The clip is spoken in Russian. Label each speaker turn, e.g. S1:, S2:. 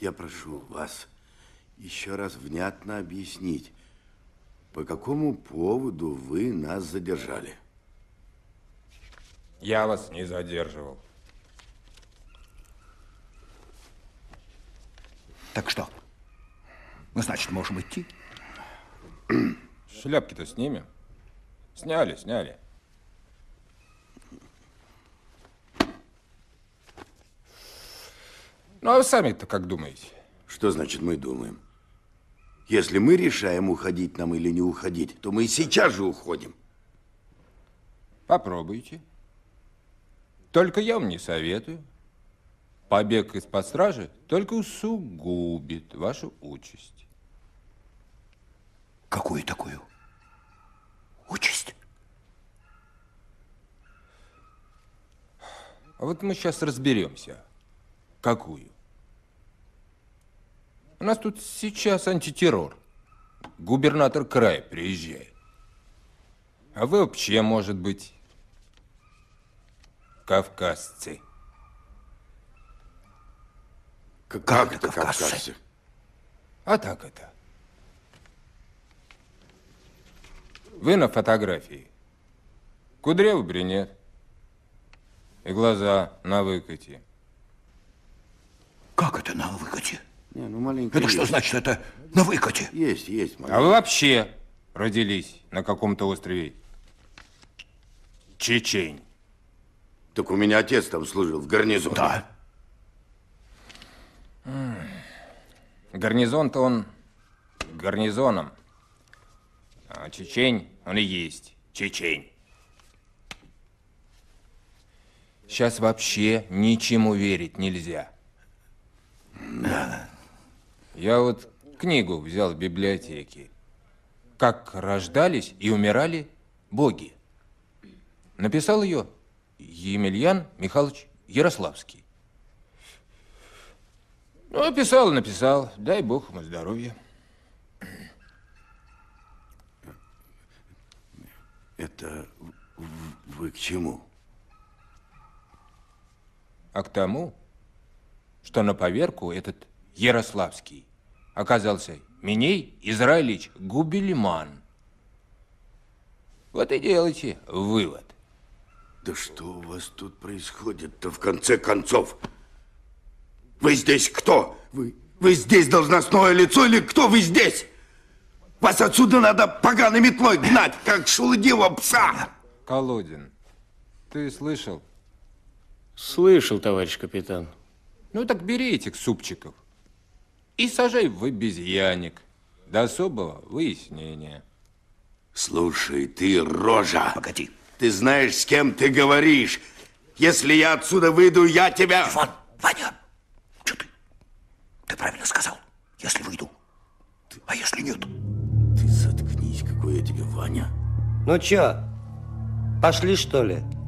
S1: Я прошу вас еще раз внятно объяснить, по какому поводу вы нас задержали?
S2: Я вас не задерживал. Так что? мы значит, можем идти? Шляпки-то снимем. Сняли, сняли. Ну, а вы сами-то как
S1: думаете? Что значит мы думаем? Если мы решаем, уходить нам или не
S2: уходить, то мы и сейчас же уходим. Попробуйте. Только я вам не советую. Побег из-под стражи только усугубит вашу участь. Какую такую? Участь? А вот мы сейчас разберемся. Какую? У нас тут сейчас антитеррор. Губернатор края приезжает. А вы вообще, может быть, кавказцы. Как, как это кавказцы? А так это. Вы на фотографии. Кудрявый брюнет. И глаза на выкате.
S1: Как это на выкате? Не, ну маленько. Это есть. что значит это на выкате? Есть, есть.
S2: Маленько. А вы вообще родились на каком-то острове? Чечень. Так у меня отец там служил в гарнизоне. Да. Гарнизон-то он гарнизоном. А Чечень, он и есть Чечень. Сейчас вообще ничему верить нельзя. Да. Я вот книгу взял в библиотеке. Как рождались и умирали боги. Написал ее Емельян Михайлович Ярославский. Ну, писал, написал. Дай бог ему здоровья. Это вы к чему? А к тому, что на поверку этот Ярославский оказался Миней Израилич Губельман. Вот и делайте вывод. Да что у
S1: вас тут происходит-то в конце концов? Вы здесь кто? Вы, вы здесь должностное лицо или кто вы здесь? Вас отсюда надо поганой метлой гнать, как шелудива пса.
S2: Колодин, ты слышал? Слышал, товарищ капитан. Ну так бери этих супчиков и сажай в обезьянник до особого выяснения. Слушай, ты рожа. Погоди. Ты знаешь, с кем ты говоришь.
S1: Если я отсюда выйду, я тебя... Иван, Ваня, что ты? Ты правильно сказал, если выйду. Ты... А если нет? Ты заткнись, какой я тебе Ваня. Ну чё, пошли что ли?